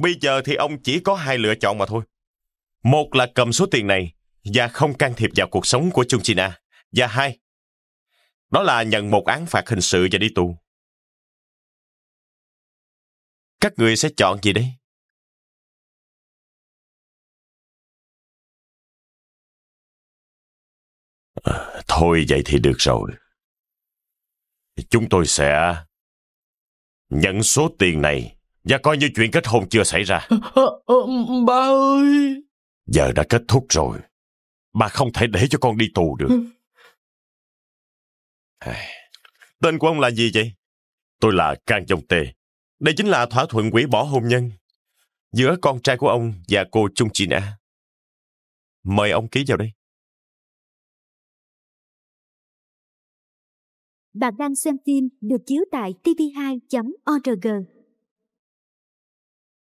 Bây giờ thì ông chỉ có hai lựa chọn mà thôi. Một là cầm số tiền này và không can thiệp vào cuộc sống của Chung China. Và hai, đó là nhận một án phạt hình sự và đi tù. Các người sẽ chọn gì đấy? Ờ, thôi vậy thì được rồi. Chúng tôi sẽ nhận số tiền này và coi như chuyện kết hôn chưa xảy ra. Ờ, ờ, ờ, ba ơi! Giờ đã kết thúc rồi. Bà không thể để cho con đi tù được. Tên của ông là gì vậy? Tôi là can Dông Tê. Đây chính là thỏa thuận quỷ bỏ hôn nhân giữa con trai của ông và cô Chung chị Na. Mời ông ký vào đây. Bạn đang xem phim được chiếu tại tv2.org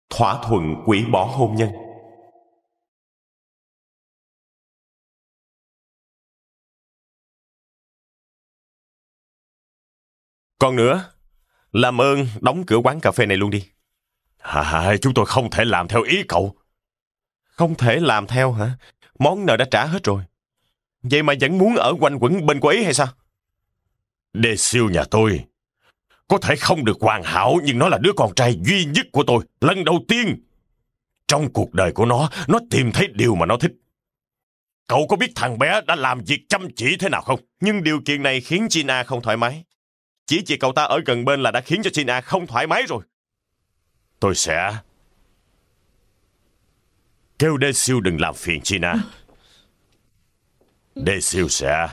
thỏa thuận quỷ bỏ hôn nhân còn nữa làm ơn đóng cửa quán cà phê này luôn đi à, chúng tôi không thể làm theo ý cậu không thể làm theo hả món nợ đã trả hết rồi vậy mà vẫn muốn ở quanh quẩn bên cô ấy hay sao đê siêu nhà tôi có thể không được hoàn hảo nhưng nó là đứa con trai duy nhất của tôi, lần đầu tiên. Trong cuộc đời của nó, nó tìm thấy điều mà nó thích. Cậu có biết thằng bé đã làm việc chăm chỉ thế nào không? Nhưng điều kiện này khiến Gina không thoải mái. Chỉ vì cậu ta ở gần bên là đã khiến cho Gina không thoải mái rồi. Tôi sẽ... Kêu Đê Siêu đừng làm phiền Gina. Đê Siêu sẽ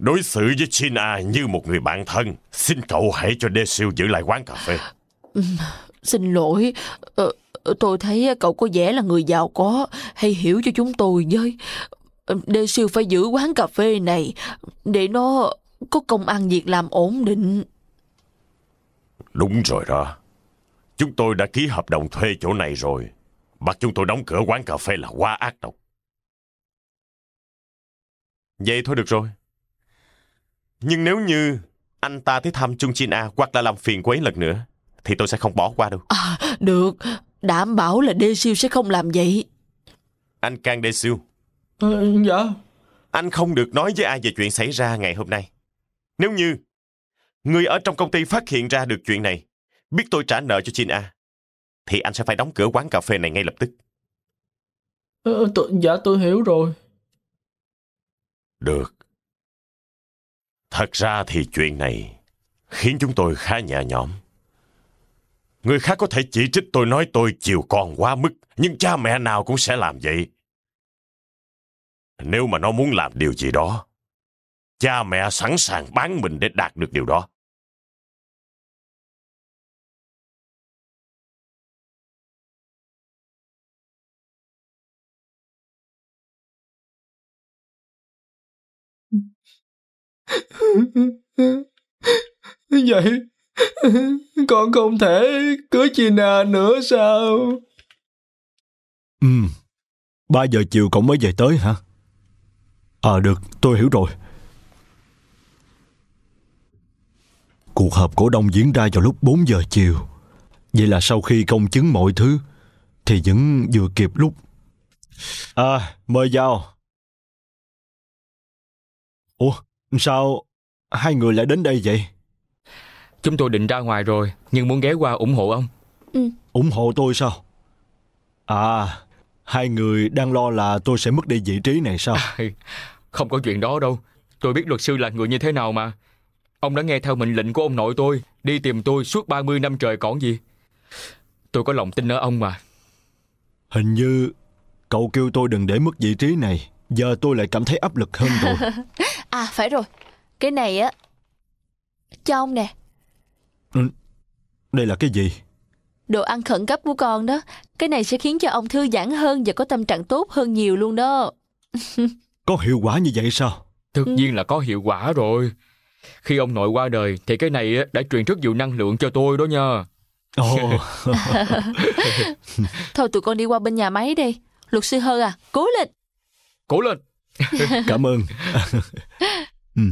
Đối xử với China như một người bạn thân Xin cậu hãy cho Đê Siêu giữ lại quán cà phê Xin lỗi ờ, Tôi thấy cậu có vẻ là người giàu có Hay hiểu cho chúng tôi với Đê ờ, Siêu phải giữ quán cà phê này Để nó có công ăn việc làm ổn định Đúng rồi đó Chúng tôi đã ký hợp đồng thuê chỗ này rồi Bắt chúng tôi đóng cửa quán cà phê là quá ác độc Vậy thôi được rồi nhưng nếu như anh ta tới thăm Chung Chin A hoặc là làm phiền cô ấy lần nữa, thì tôi sẽ không bỏ qua đâu. À, được, đảm bảo là Đê Siêu sẽ không làm vậy. Anh Kang Đê Siêu. Ừ, dạ. Anh không được nói với ai về chuyện xảy ra ngày hôm nay. Nếu như người ở trong công ty phát hiện ra được chuyện này, biết tôi trả nợ cho Chin A, thì anh sẽ phải đóng cửa quán cà phê này ngay lập tức. Ừ, ừ tôi, dạ tôi hiểu rồi. Được. Thật ra thì chuyện này khiến chúng tôi khá nhẹ nhõm. Người khác có thể chỉ trích tôi nói tôi chiều con quá mức, nhưng cha mẹ nào cũng sẽ làm vậy. Nếu mà nó muốn làm điều gì đó, cha mẹ sẵn sàng bán mình để đạt được điều đó. Vậy con không thể cưới chị Na nữa sao? Ừ, ba giờ chiều cậu mới về tới hả? À được, tôi hiểu rồi. Cuộc họp cổ đông diễn ra vào lúc 4 giờ chiều. Vậy là sau khi công chứng mọi thứ, thì vẫn vừa kịp lúc. À, mời vào. Ủa, Sao hai người lại đến đây vậy? Chúng tôi định ra ngoài rồi, nhưng muốn ghé qua ủng hộ ông. Ừ. Ủng hộ tôi sao? À, hai người đang lo là tôi sẽ mất đi vị trí này sao? À, không có chuyện đó đâu. Tôi biết luật sư là người như thế nào mà. Ông đã nghe theo mệnh lệnh của ông nội tôi, đi tìm tôi suốt 30 năm trời còn gì. Tôi có lòng tin ở ông mà. Hình như cậu kêu tôi đừng để mất vị trí này Giờ tôi lại cảm thấy áp lực hơn rồi À phải rồi Cái này á Cho ông nè ừ, Đây là cái gì Đồ ăn khẩn cấp của con đó Cái này sẽ khiến cho ông thư giãn hơn Và có tâm trạng tốt hơn nhiều luôn đó Có hiệu quả như vậy sao Tất ừ. nhiên là có hiệu quả rồi Khi ông nội qua đời Thì cái này đã truyền rất nhiều năng lượng cho tôi đó nha Thôi tụi con đi qua bên nhà máy đi Luật sư Hơ à, cố lên cố lên cảm ơn ừ.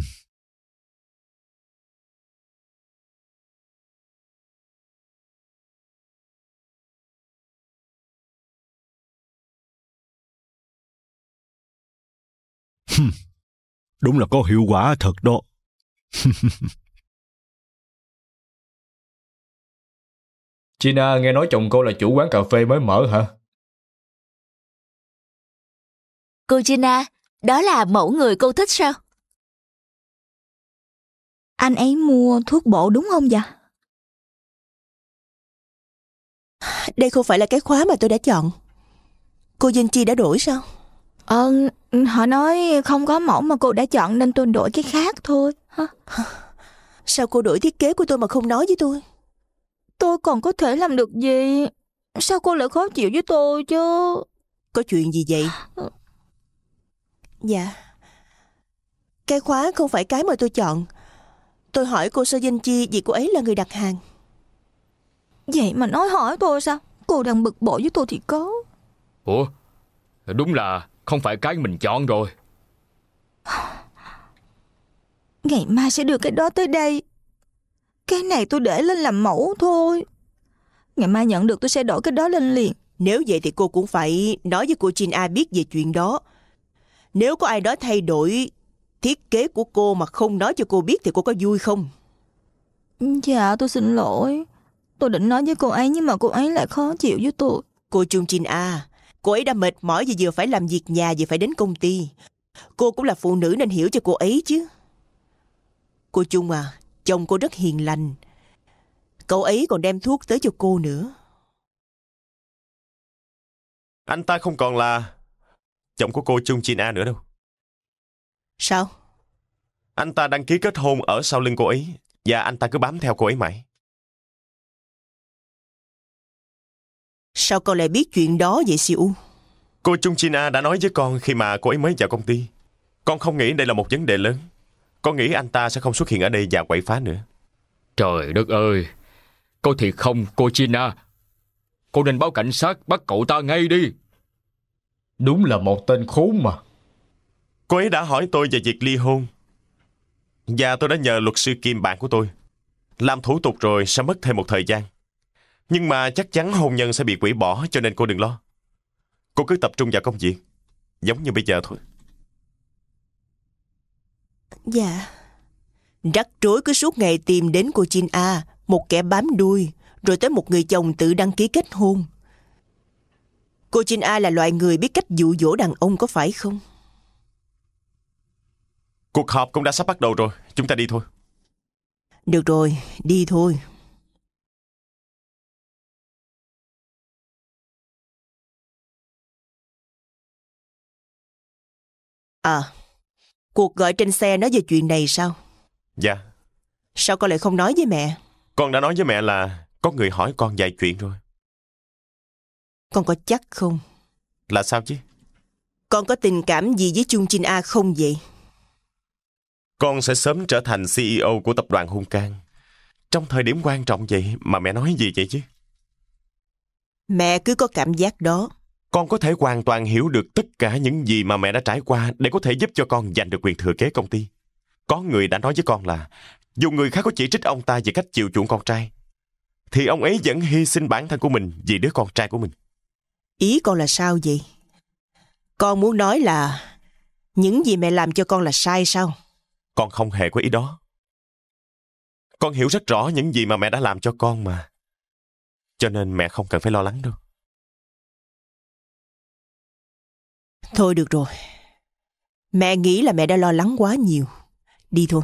đúng là có hiệu quả thật đó china nghe nói chồng cô là chủ quán cà phê mới mở hả? Cô Gina, đó là mẫu người cô thích sao? Anh ấy mua thuốc bổ đúng không vậy? Dạ? Đây không phải là cái khóa mà tôi đã chọn. Cô Dân đã đổi sao? Ờ, họ nói không có mẫu mà cô đã chọn nên tôi đổi cái khác thôi. Hả? Sao cô đổi thiết kế của tôi mà không nói với tôi? Tôi còn có thể làm được gì? Sao cô lại khó chịu với tôi chứ? Có chuyện gì vậy? Ờ, Dạ Cái khóa không phải cái mà tôi chọn Tôi hỏi cô Sơ Dinh Chi vì cô ấy là người đặt hàng Vậy mà nói hỏi tôi sao Cô đang bực bội với tôi thì có Ủa Đúng là không phải cái mình chọn rồi Ngày mai sẽ đưa cái đó tới đây Cái này tôi để lên làm mẫu thôi Ngày mai nhận được tôi sẽ đổi cái đó lên liền Nếu vậy thì cô cũng phải nói với cô Chin A biết về chuyện đó nếu có ai đó thay đổi thiết kế của cô mà không nói cho cô biết thì cô có vui không? Dạ tôi xin lỗi Tôi định nói với cô ấy nhưng mà cô ấy lại khó chịu với tôi Cô Chung Chin A Cô ấy đã mệt mỏi vì vừa phải làm việc nhà vừa phải đến công ty Cô cũng là phụ nữ nên hiểu cho cô ấy chứ Cô Chung à Chồng cô rất hiền lành Cậu ấy còn đem thuốc tới cho cô nữa Anh ta không còn là chồng của cô Chung Chin A nữa đâu. Sao? Anh ta đăng ký kết hôn ở sau lưng cô ấy và anh ta cứ bám theo cô ấy mãi. Sao con lại biết chuyện đó vậy Siu? Cô Chung Chin A đã nói với con khi mà cô ấy mới vào công ty. Con không nghĩ đây là một vấn đề lớn. Con nghĩ anh ta sẽ không xuất hiện ở đây và quậy phá nữa. Trời đất ơi! Cô thì không, cô China. Cô nên báo cảnh sát bắt cậu ta ngay đi. Đúng là một tên khốn mà. Cô ấy đã hỏi tôi về việc ly hôn. Và tôi đã nhờ luật sư Kim bạn của tôi. Làm thủ tục rồi sẽ mất thêm một thời gian. Nhưng mà chắc chắn hôn nhân sẽ bị quỷ bỏ cho nên cô đừng lo. Cô cứ tập trung vào công việc. Giống như bây giờ thôi. Dạ. Rắc rối cứ suốt ngày tìm đến cô Chin A, một kẻ bám đuôi, rồi tới một người chồng tự đăng ký kết hôn. Cô Jin A là loại người biết cách dụ dỗ đàn ông có phải không? Cuộc họp cũng đã sắp bắt đầu rồi. Chúng ta đi thôi. Được rồi, đi thôi. À, cuộc gọi trên xe nói về chuyện này sao? Dạ. Sao con lại không nói với mẹ? Con đã nói với mẹ là có người hỏi con vài chuyện rồi. Con có chắc không? Là sao chứ? Con có tình cảm gì với Chung Chin A không vậy? Con sẽ sớm trở thành CEO của tập đoàn Hung Cang. Trong thời điểm quan trọng vậy mà mẹ nói gì vậy chứ? Mẹ cứ có cảm giác đó. Con có thể hoàn toàn hiểu được tất cả những gì mà mẹ đã trải qua để có thể giúp cho con giành được quyền thừa kế công ty. Có người đã nói với con là dù người khác có chỉ trích ông ta về cách chiều chuộng con trai, thì ông ấy vẫn hy sinh bản thân của mình vì đứa con trai của mình. Ý con là sao vậy? Con muốn nói là những gì mẹ làm cho con là sai sao? Con không hề có ý đó. Con hiểu rất rõ những gì mà mẹ đã làm cho con mà. Cho nên mẹ không cần phải lo lắng đâu. Thôi được rồi. Mẹ nghĩ là mẹ đã lo lắng quá nhiều. Đi thôi.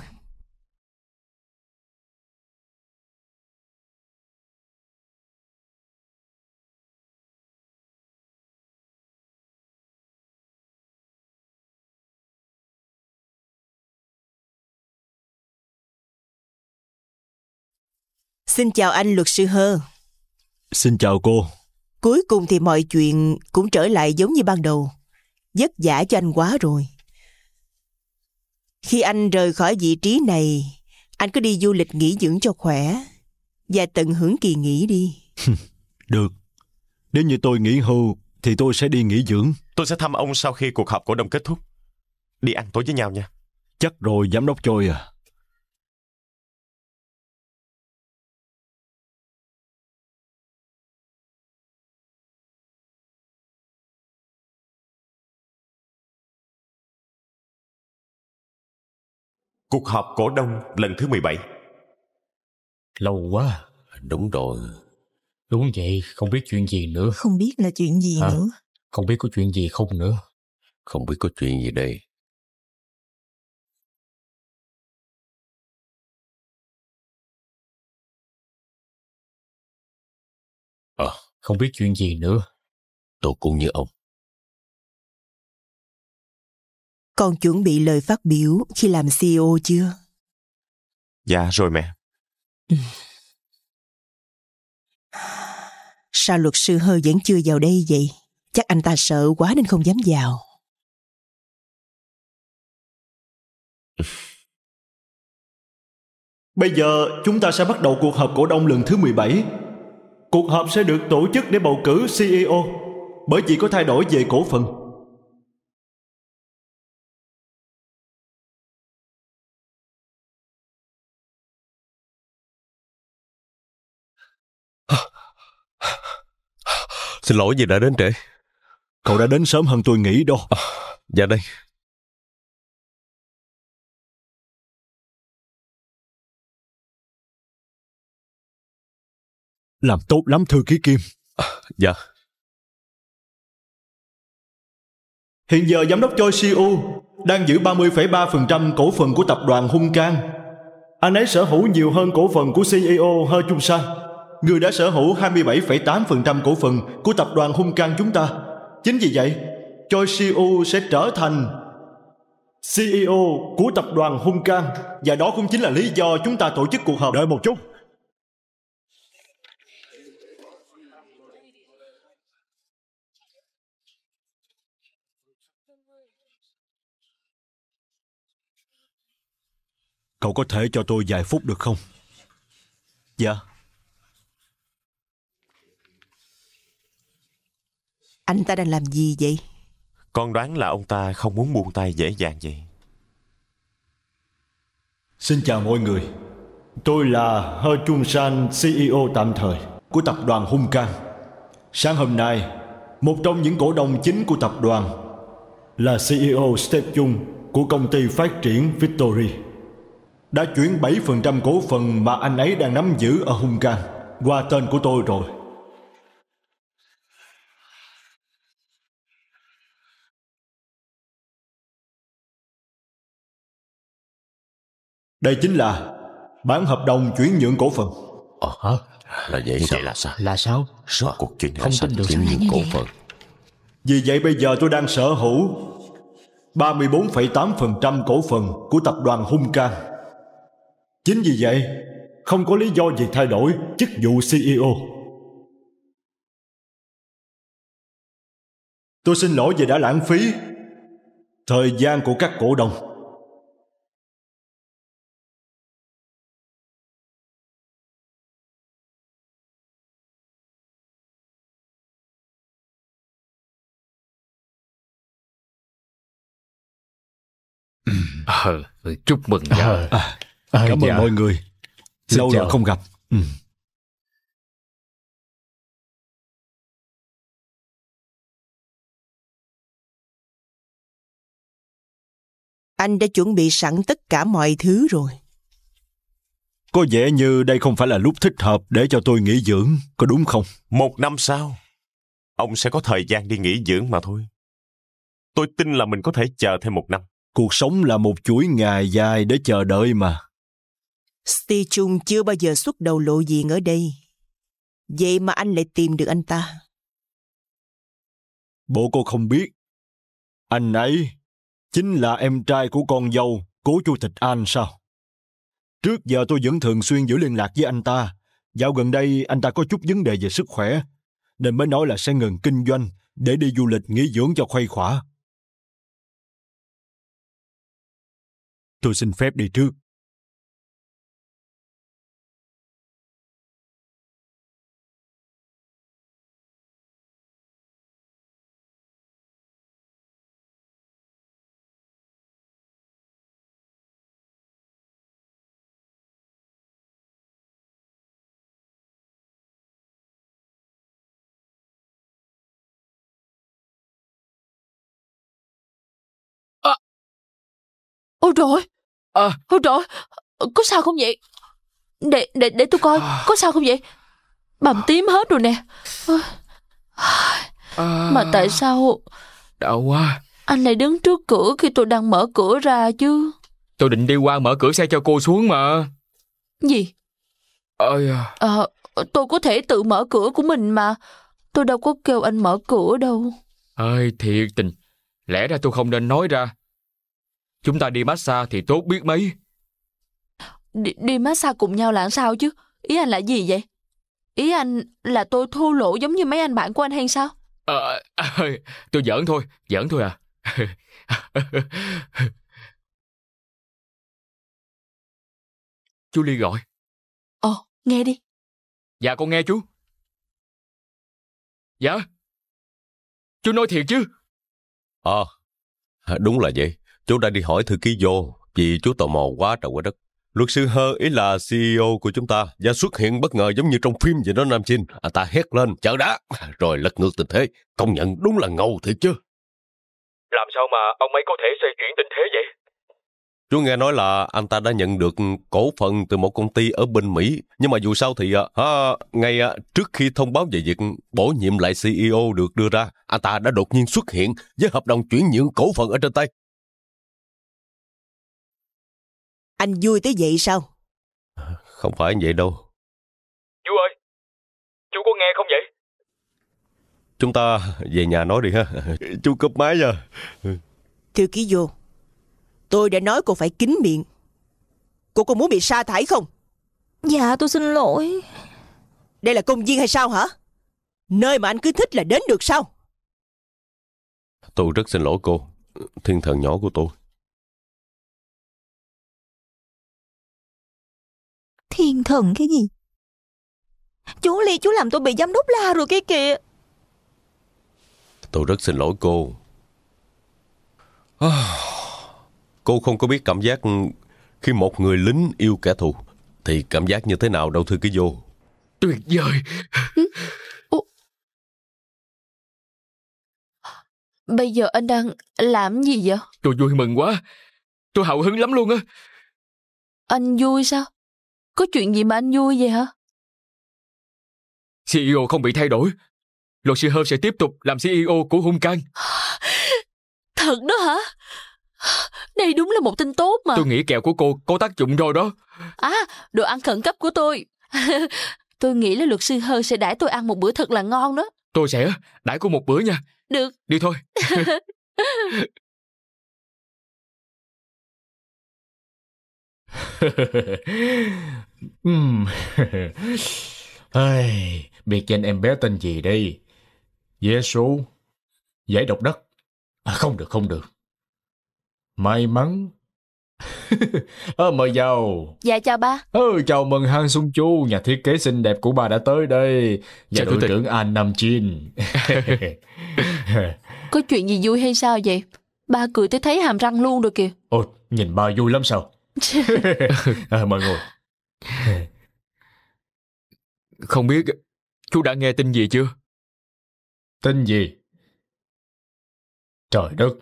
Xin chào anh luật sư Hơ. Xin chào cô. Cuối cùng thì mọi chuyện cũng trở lại giống như ban đầu. Vất vả cho anh quá rồi. Khi anh rời khỏi vị trí này, anh cứ đi du lịch nghỉ dưỡng cho khỏe và tận hưởng kỳ nghỉ đi. Được. Nếu như tôi nghỉ hưu thì tôi sẽ đi nghỉ dưỡng. Tôi sẽ thăm ông sau khi cuộc họp cổ đông kết thúc. Đi ăn tối với nhau nha. Chắc rồi, giám đốc Choi à. Cuộc họp cổ đông lần thứ 17 Lâu quá Đúng rồi Đúng vậy, không biết chuyện gì nữa Không biết là chuyện gì à, nữa Không biết có chuyện gì không nữa Không biết có chuyện gì đây à, Không biết chuyện gì nữa Tôi cũng như ông Con chuẩn bị lời phát biểu khi làm CEO chưa? Dạ rồi mẹ. Sao luật sư hơi vẫn chưa vào đây vậy? Chắc anh ta sợ quá nên không dám vào. Bây giờ chúng ta sẽ bắt đầu cuộc họp cổ đông lần thứ 17. Cuộc họp sẽ được tổ chức để bầu cử CEO bởi vì có thay đổi về cổ phần. Xin lỗi vì đã đến trễ. Cậu đã đến sớm hơn tôi nghĩ đó. À, dạ đây. Làm tốt lắm thư ký Kim. À, dạ. Hiện giờ giám đốc Choi Siu đang giữ 30,3% cổ phần của tập đoàn Hung Kang. Anh ấy sở hữu nhiều hơn cổ phần của CEO Hơ Chung Sang người đã sở hữu 27,8% cổ phần của tập đoàn hung căng chúng ta. Chính vì vậy, Choi Siu sẽ trở thành CEO của tập đoàn hung căng và đó cũng chính là lý do chúng ta tổ chức cuộc họp. Đợi một chút. Cậu có thể cho tôi vài phút được không? Dạ. Anh ta đang làm gì vậy? Con đoán là ông ta không muốn buông tay dễ dàng vậy. Xin chào mọi người. Tôi là He Chung San, CEO tạm thời của tập đoàn Hung Cang. Sáng hôm nay, một trong những cổ đông chính của tập đoàn là CEO Step Chung của công ty phát triển Victory đã chuyển 7% cổ phần mà anh ấy đang nắm giữ ở Hung Cang qua tên của tôi rồi. Đây chính là bán hợp đồng chuyển nhượng cổ phần. Ờ hả? Là vậy Vậy là sao? Là sao? Sao? Cuộc chuyện không tin chuyển nhượng cổ phần. Vì vậy bây giờ tôi đang sở hữu 34,8% cổ phần của tập đoàn Hung Can. Chính vì vậy, không có lý do gì thay đổi chức vụ CEO. Tôi xin lỗi vì đã lãng phí thời gian của các cổ đông. ờ chúc mừng dạ à, ờ, cảm ơn dạ. mọi người Xin lâu rồi không gặp ừ. anh đã chuẩn bị sẵn tất cả mọi thứ rồi có vẻ như đây không phải là lúc thích hợp để cho tôi nghỉ dưỡng có đúng không một năm sau ông sẽ có thời gian đi nghỉ dưỡng mà thôi tôi tin là mình có thể chờ thêm một năm Cuộc sống là một chuỗi ngày dài để chờ đợi mà. Steve Chung chưa bao giờ xuất đầu lộ diện ở đây. Vậy mà anh lại tìm được anh ta. Bộ cô không biết. Anh ấy chính là em trai của con dâu, cố chủ tịch An sao? Trước giờ tôi vẫn thường xuyên giữ liên lạc với anh ta. Dạo gần đây anh ta có chút vấn đề về sức khỏe, nên mới nói là sẽ ngừng kinh doanh để đi du lịch nghỉ dưỡng cho khuây khỏa. Tôi xin phép đi trước. Ôi rồi à. ôi trời có sao không vậy để để để tôi coi ờ. có sao không vậy bầm ờ. tím hết rồi nè ờ. mà tại sao đau quá anh lại đứng trước cửa khi tôi đang mở cửa ra chứ tôi định đi qua mở cửa xe cho cô xuống mà gì ơi à, tôi có thể tự mở cửa của mình mà tôi đâu có kêu anh mở cửa đâu ơi thiệt tình lẽ ra tôi không nên nói ra Chúng ta đi massage thì tốt biết mấy. Đi, đi massage cùng nhau là sao chứ? Ý anh là gì vậy? Ý anh là tôi thua lỗ giống như mấy anh bạn của anh hay sao? Ờ, à, tôi giỡn thôi, giỡn thôi à. chú Ly gọi. Ồ, nghe đi. Dạ con nghe chú. Dạ. Chú nói thiệt chứ? Ờ, à, đúng là vậy. Chú đã đi hỏi thư ký vô, vì chú tò mò quá trời quá đất. Luật sư Hơ ý là CEO của chúng ta và xuất hiện bất ngờ giống như trong phim vậy đó Nam Chinh. anh à, ta hét lên, chờ đá rồi lật ngược tình thế. Công nhận đúng là ngầu thiệt chứ. Làm sao mà ông ấy có thể xoay chuyển tình thế vậy? Chú nghe nói là anh ta đã nhận được cổ phần từ một công ty ở bên Mỹ. Nhưng mà dù sao thì à, ngay à, trước khi thông báo về việc bổ nhiệm lại CEO được đưa ra, anh ta đã đột nhiên xuất hiện với hợp đồng chuyển nhượng cổ phần ở trên tay. Anh vui tới vậy sao? Không phải vậy đâu. Chú ơi, chú có nghe không vậy? Chúng ta về nhà nói đi ha. Chú cúp máy nha. Thưa ký vô, tôi đã nói cô phải kín miệng. Cô có muốn bị sa thải không? Dạ tôi xin lỗi. Đây là công viên hay sao hả? Nơi mà anh cứ thích là đến được sao? Tôi rất xin lỗi cô, thiên thần nhỏ của tôi. Thiên thần cái gì Chú Ly chú làm tôi bị giám đốc la rồi kia kìa Tôi rất xin lỗi cô à, Cô không có biết cảm giác Khi một người lính yêu kẻ thù Thì cảm giác như thế nào đâu thưa ký vô Tuyệt vời ừ? Bây giờ anh đang làm gì vậy? Tôi vui mừng quá Tôi hào hứng lắm luôn á Anh vui sao? Có chuyện gì mà anh vui vậy hả? CEO không bị thay đổi. Luật sư Herb sẽ tiếp tục làm CEO của Hung Can. Thật đó hả? Đây đúng là một tin tốt mà. Tôi nghĩ kẹo của cô có tác dụng rồi đó. À, đồ ăn khẩn cấp của tôi. tôi nghĩ là luật sư Herb sẽ đãi tôi ăn một bữa thật là ngon đó. Tôi sẽ đãi cô một bữa nha. Được. Đi thôi. uhm. Ai, biệt danh em bé tên gì đi? Giê xu Giải độc đất à, Không được không được May mắn à, Mời vào Dạ chào ba ừ, Chào mừng Hang Sung Chu Nhà thiết kế xinh đẹp của bà đã tới đây Và chào đội trưởng An Nam Jin Có chuyện gì vui hay sao vậy? Ba cười tới thấy hàm răng luôn rồi kìa Ồ nhìn ba vui lắm sao à, mời ngồi không biết chú đã nghe tin gì chưa tin gì trời đất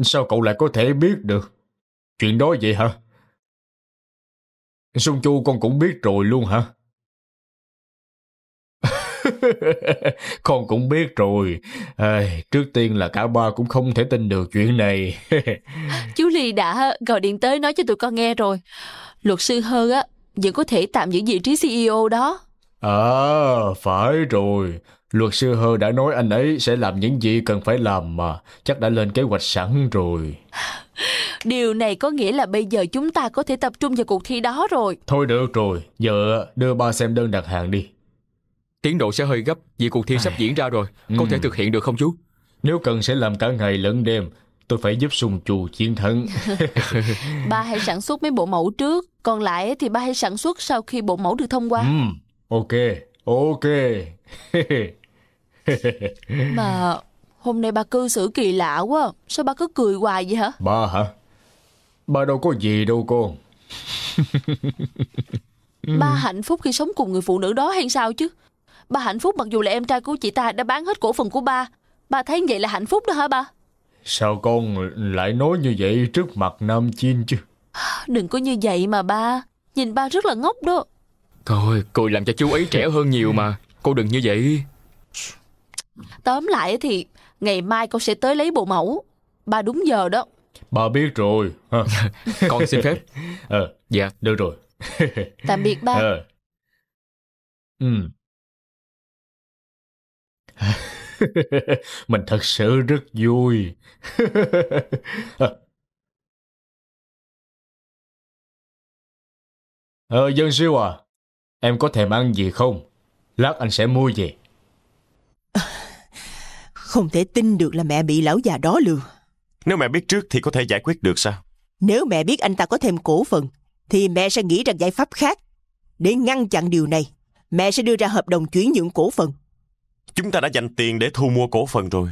sao cậu lại có thể biết được chuyện đó vậy hả sung chu con cũng biết rồi luôn hả con cũng biết rồi. À, trước tiên là cả ba cũng không thể tin được chuyện này. À, chú Ly đã gọi điện tới nói cho tụi con nghe rồi. Luật sư Hơ á, vẫn có thể tạm giữ vị trí CEO đó. À, phải rồi. Luật sư Hơ đã nói anh ấy sẽ làm những gì cần phải làm mà. Chắc đã lên kế hoạch sẵn rồi. Điều này có nghĩa là bây giờ chúng ta có thể tập trung vào cuộc thi đó rồi. Thôi được rồi, giờ đưa ba xem đơn đặt hàng đi. Tiến độ sẽ hơi gấp vì cuộc thi sắp diễn ra rồi. Có thể ừ. thực hiện được không chú? Nếu cần sẽ làm cả ngày lẫn đêm. Tôi phải giúp Sùng Chù chiến thắng. ba hãy sản xuất mấy bộ mẫu trước. Còn lại thì ba hãy sản xuất sau khi bộ mẫu được thông qua. Ừ, ok, ok. mà hôm nay ba cư xử kỳ lạ quá. Sao ba cứ cười hoài vậy hả? Ba hả? Ba đâu có gì đâu con. ba hạnh phúc khi sống cùng người phụ nữ đó hay sao chứ? Ba hạnh phúc mặc dù là em trai của chị ta đã bán hết cổ phần của ba Ba thấy vậy là hạnh phúc đó hả ba Sao con lại nói như vậy trước mặt Nam Chin chứ Đừng có như vậy mà ba Nhìn ba rất là ngốc đó Thôi cô làm cho chú ấy trẻ hơn nhiều mà Cô đừng như vậy Tóm lại thì Ngày mai con sẽ tới lấy bộ mẫu Ba đúng giờ đó Ba biết rồi Con xin phép Ờ Dạ Được rồi Tạm biệt ba à. Ừ mình thật sự rất vui. ờ, Dân Siêu à, em có thèm ăn gì không? Lát anh sẽ mua về. Không thể tin được là mẹ bị lão già đó lừa. Nếu mẹ biết trước thì có thể giải quyết được sao? Nếu mẹ biết anh ta có thêm cổ phần, thì mẹ sẽ nghĩ ra giải pháp khác. Để ngăn chặn điều này, mẹ sẽ đưa ra hợp đồng chuyển nhượng cổ phần Chúng ta đã dành tiền để thu mua cổ phần rồi.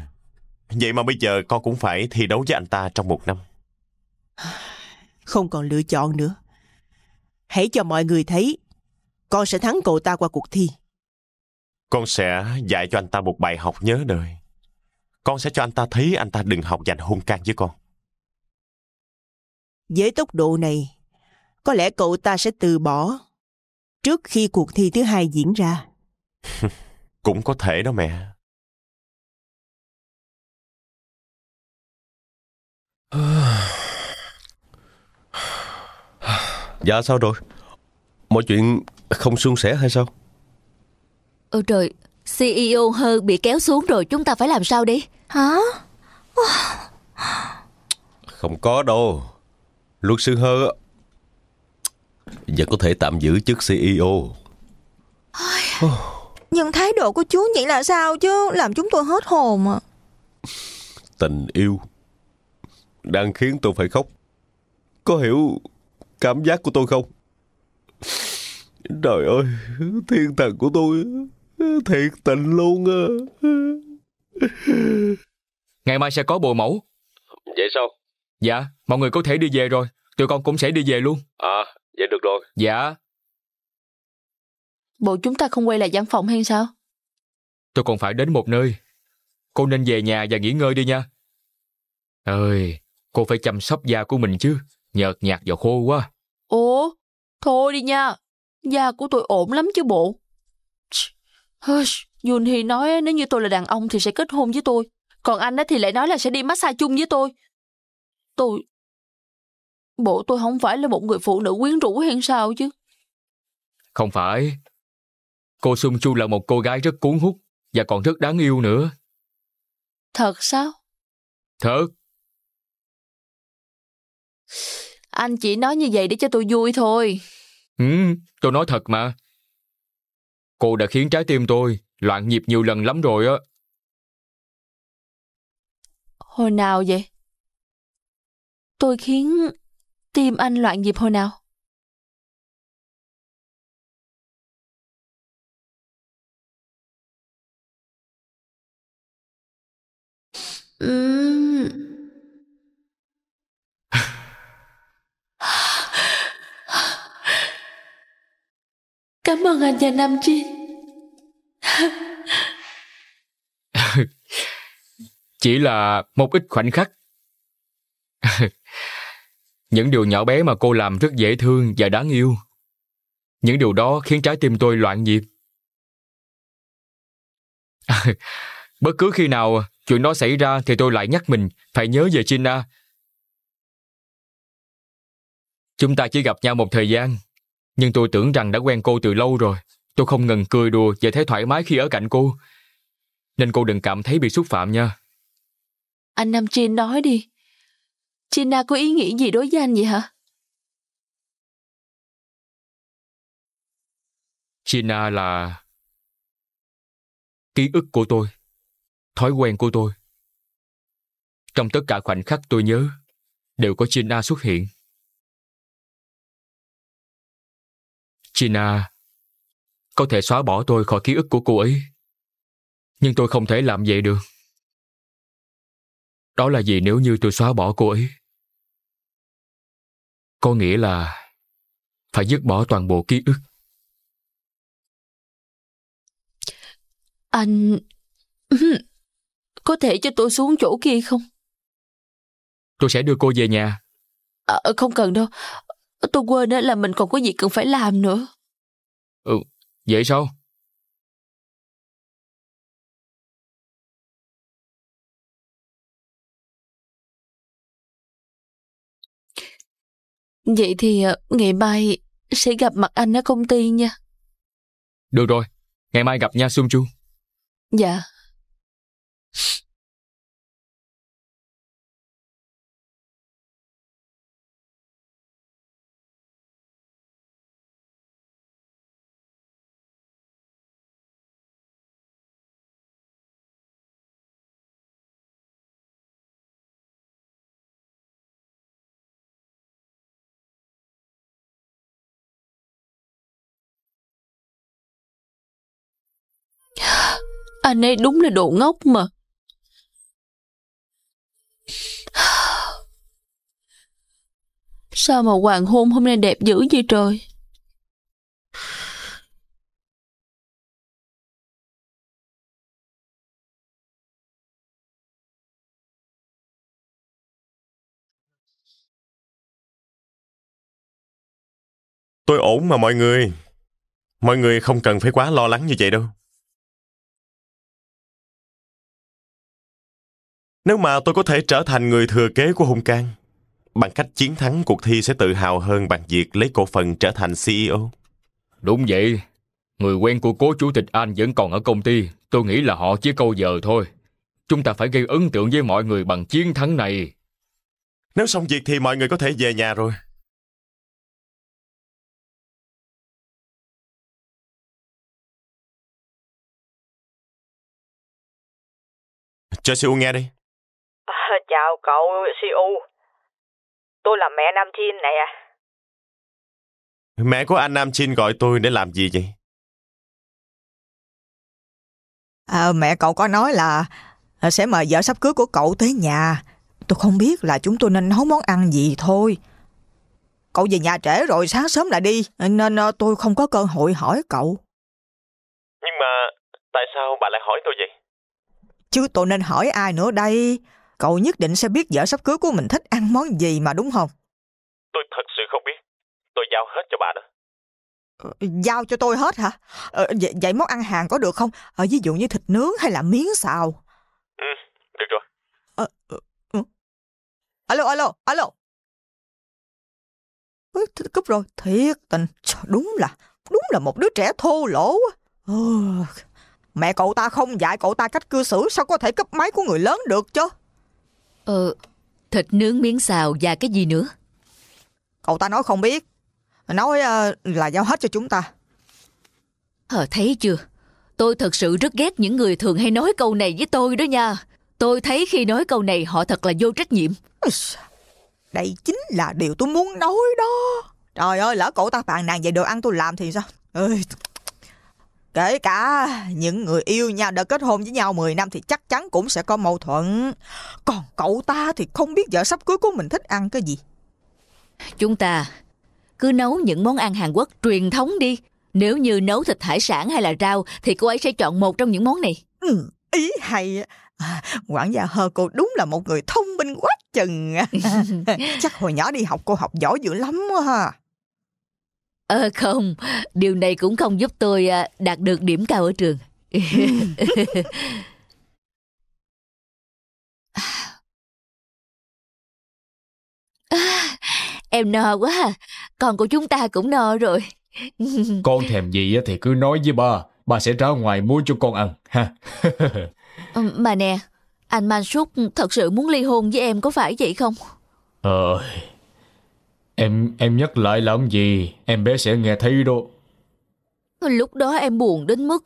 Vậy mà bây giờ con cũng phải thi đấu với anh ta trong một năm. Không còn lựa chọn nữa. Hãy cho mọi người thấy con sẽ thắng cậu ta qua cuộc thi. Con sẽ dạy cho anh ta một bài học nhớ đời. Con sẽ cho anh ta thấy anh ta đừng học dành hôn can với con. Với tốc độ này, có lẽ cậu ta sẽ từ bỏ trước khi cuộc thi thứ hai diễn ra. Cũng có thể đó mẹ. Dạ sao rồi? Mọi chuyện không suôn sẻ hay sao? Ôi trời, CEO Hơ bị kéo xuống rồi chúng ta phải làm sao đi? Hả? Không có đâu. Luật sư Hơ vẫn có thể tạm giữ chức CEO. Ôi. Nhưng thái độ của chú vậy là sao chứ Làm chúng tôi hết hồn à Tình yêu Đang khiến tôi phải khóc Có hiểu cảm giác của tôi không Trời ơi Thiên thần của tôi Thiệt tình luôn à Ngày mai sẽ có bồ mẫu Vậy sao Dạ mọi người có thể đi về rồi Tụi con cũng sẽ đi về luôn À vậy được rồi Dạ Bộ chúng ta không quay lại văn phòng hay sao? Tôi còn phải đến một nơi. Cô nên về nhà và nghỉ ngơi đi nha. Ơi, cô phải chăm sóc da của mình chứ. Nhợt nhạt và khô quá. Ủa, thôi đi nha. Da của tôi ổn lắm chứ bộ. hush, Junhi nói nếu như tôi là đàn ông thì sẽ kết hôn với tôi. Còn anh ấy thì lại nói là sẽ đi massage chung với tôi. Tôi... Bộ tôi không phải là một người phụ nữ quyến rũ hay sao chứ? Không phải, Cô Sung Chu là một cô gái rất cuốn hút và còn rất đáng yêu nữa. Thật sao? Thật. Anh chỉ nói như vậy để cho tôi vui thôi. Ừ, tôi nói thật mà. Cô đã khiến trái tim tôi loạn nhịp nhiều lần lắm rồi á. Hồi nào vậy? Tôi khiến tim anh loạn nhịp hồi nào? Cảm ơn anh và Nam Chi Chỉ là một ít khoảnh khắc Những điều nhỏ bé mà cô làm rất dễ thương và đáng yêu Những điều đó khiến trái tim tôi loạn nhịp Bất cứ khi nào Chuyện đó xảy ra thì tôi lại nhắc mình phải nhớ về China. Chúng ta chỉ gặp nhau một thời gian, nhưng tôi tưởng rằng đã quen cô từ lâu rồi. Tôi không ngừng cười đùa và thấy thoải mái khi ở cạnh cô. Nên cô đừng cảm thấy bị xúc phạm nha. Anh Nam Chin nói đi. China có ý nghĩ gì đối với anh vậy hả? China là ký ức của tôi thói quen của tôi. Trong tất cả khoảnh khắc tôi nhớ, đều có China xuất hiện. China có thể xóa bỏ tôi khỏi ký ức của cô ấy, nhưng tôi không thể làm vậy được. Đó là gì nếu như tôi xóa bỏ cô ấy? Có nghĩa là phải dứt bỏ toàn bộ ký ức. Anh có thể cho tôi xuống chỗ kia không? Tôi sẽ đưa cô về nhà. À, à không cần đâu. Tôi quên là mình còn có việc cần phải làm nữa. Ừ, vậy sao? Vậy thì à, ngày mai sẽ gặp mặt anh ở công ty nha. Được rồi, ngày mai gặp nha Sung Chu. Dạ. Anh ấy đúng là đồ ngốc mà. Sao mà hoàng hôn hôm nay đẹp dữ vậy trời? Tôi ổn mà mọi người. Mọi người không cần phải quá lo lắng như vậy đâu. Nếu mà tôi có thể trở thành người thừa kế của Hùng Can, bằng cách chiến thắng cuộc thi sẽ tự hào hơn bằng việc lấy cổ phần trở thành CEO. Đúng vậy. Người quen của cố chủ tịch Anh vẫn còn ở công ty. Tôi nghĩ là họ chỉ câu giờ thôi. Chúng ta phải gây ấn tượng với mọi người bằng chiến thắng này. Nếu xong việc thì mọi người có thể về nhà rồi. Cho Siêu e nghe đi. Chào cậu CU. E tôi là mẹ Nam Chin nè. À. Mẹ của anh Nam Chin gọi tôi để làm gì vậy? À, mẹ cậu có nói là sẽ mời vợ sắp cưới của cậu tới nhà. Tôi không biết là chúng tôi nên nấu món ăn gì thôi. Cậu về nhà trễ rồi, sáng sớm lại đi, nên ờ, tôi không có cơ hội hỏi cậu. Nhưng mà tại sao bà lại hỏi tôi vậy? Chứ tôi nên hỏi ai nữa đây? Cậu nhất định sẽ biết vợ sắp cưới của mình thích ăn món gì mà đúng không? Tôi thật sự không biết. Tôi giao hết cho bà đó. Ờ, giao cho tôi hết hả? Ờ, vậy, vậy món ăn hàng có được không? Ờ, ví dụ như thịt nướng hay là miếng xào? Ừ, được rồi. Ờ, ờ ừ. Alo, alo, alo. Ừ, cúp rồi, thiệt tình. Trời, đúng là, đúng là một đứa trẻ thô lỗ. Ừ. Mẹ cậu ta không dạy cậu ta cách cư xử sao có thể cấp máy của người lớn được chứ? Ờ, thịt nướng miếng xào và cái gì nữa? Cậu ta nói không biết. Nói uh, là giao hết cho chúng ta. Ờ, thấy chưa? Tôi thật sự rất ghét những người thường hay nói câu này với tôi đó nha. Tôi thấy khi nói câu này họ thật là vô trách nhiệm. Đây chính là điều tôi muốn nói đó. Trời ơi, lỡ cậu ta phàn nàn về đồ ăn tôi làm thì sao? Ơi, Kể cả những người yêu nhau đã kết hôn với nhau 10 năm thì chắc chắn cũng sẽ có mâu thuẫn. Còn cậu ta thì không biết vợ sắp cưới của mình thích ăn cái gì. Chúng ta cứ nấu những món ăn Hàn Quốc truyền thống đi. Nếu như nấu thịt hải sản hay là rau thì cô ấy sẽ chọn một trong những món này. Ừ, ý hay. À, quản gia hơ cô đúng là một người thông minh quá chừng. Chắc hồi nhỏ đi học cô học giỏi dữ lắm quá ha à, không, điều này cũng không giúp tôi à, đạt được điểm cao ở trường. em no quá à. Con của chúng ta cũng no rồi. con thèm gì thì cứ nói với ba. Ba sẽ ra ngoài mua cho con ăn. ha ừ, Mà nè, anh Mansup thật sự muốn ly hôn với em có phải vậy không? Ờ... À... Em em nhắc lại làm gì, em bé sẽ nghe thấy đó. Lúc đó em buồn đến mức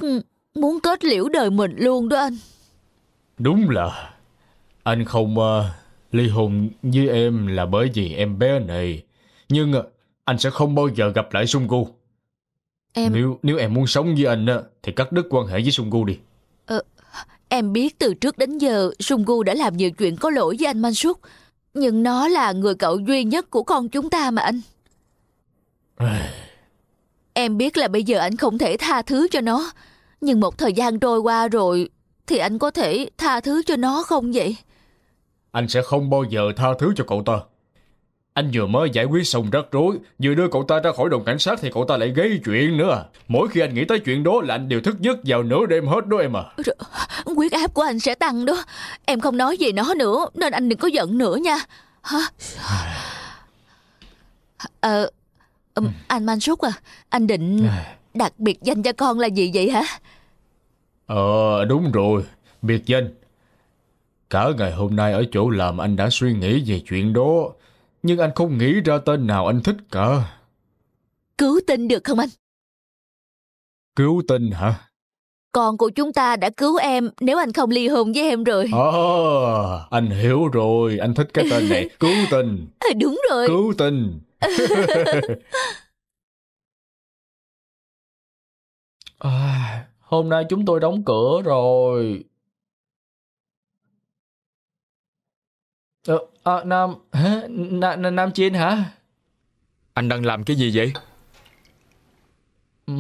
muốn kết liễu đời mình luôn đó anh. Đúng là anh không uh, ly hôn với em là bởi vì em bé này, nhưng uh, anh sẽ không bao giờ gặp lại Sungu. Em Nếu nếu em muốn sống với anh uh, thì cắt đứt quan hệ với sung gu đi. Ờ, em biết từ trước đến giờ sung gu đã làm nhiều chuyện có lỗi với anh Mansuốt. Nhưng nó là người cậu duy nhất của con chúng ta mà anh Em biết là bây giờ anh không thể tha thứ cho nó Nhưng một thời gian trôi qua rồi Thì anh có thể tha thứ cho nó không vậy Anh sẽ không bao giờ tha thứ cho cậu ta anh vừa mới giải quyết xong rắc rối, vừa đưa cậu ta ra khỏi đồn cảnh sát thì cậu ta lại gây chuyện nữa. Mỗi khi anh nghĩ tới chuyện đó là anh đều thức giấc vào nửa đêm hết đó em à. R- áp của anh sẽ tăng đó. Em không nói gì nó nữa, nên anh đừng có giận nữa nha. Hả? Ờ, um, anh Manchuk à, anh định ừ. đặc biệt danh cho con là gì vậy hả? Ờ, đúng rồi, biệt danh. Cả ngày hôm nay ở chỗ làm anh đã suy nghĩ về chuyện đó nhưng anh không nghĩ ra tên nào anh thích cả. Cứu tinh được không anh? Cứu tinh hả? Con của chúng ta đã cứu em nếu anh không ly hôn với em rồi. à, anh hiểu rồi, anh thích cái tên này, cứu tinh. À, đúng rồi. Cứu tinh. à, hôm nay chúng tôi đóng cửa rồi. Ờ, à, Ờ, à, Nam... Hả? Nam Chin hả? Anh đang làm cái gì vậy? Ừ.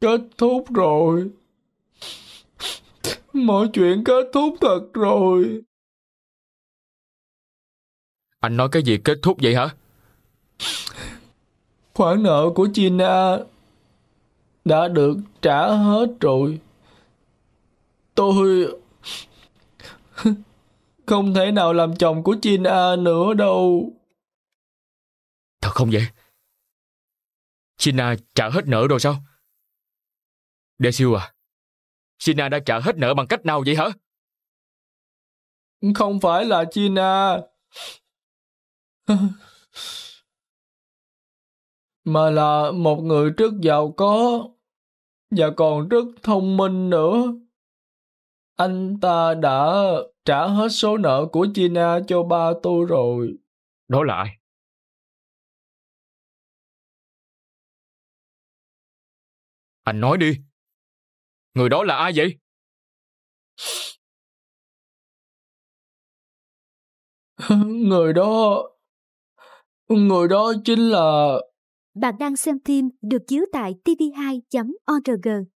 Kết thúc rồi. Mọi chuyện kết thúc thật rồi. Anh nói cái gì kết thúc vậy hả? Khoản nợ của China đã được trả hết rồi. Tôi Không thể nào làm chồng của Chin A nữa đâu. Thật không vậy? Sina trả hết nợ rồi sao? Đe siêu à, Sina đã trả hết nợ bằng cách nào vậy hả? Không phải là Sina. Mà là một người rất giàu có và còn rất thông minh nữa anh ta đã trả hết số nợ của Gina cho ba tôi rồi. Đó là ai? Anh nói đi. Người đó là ai vậy? người đó... Người đó chính là... Bạn đang xem phim được chiếu tại tv2.org.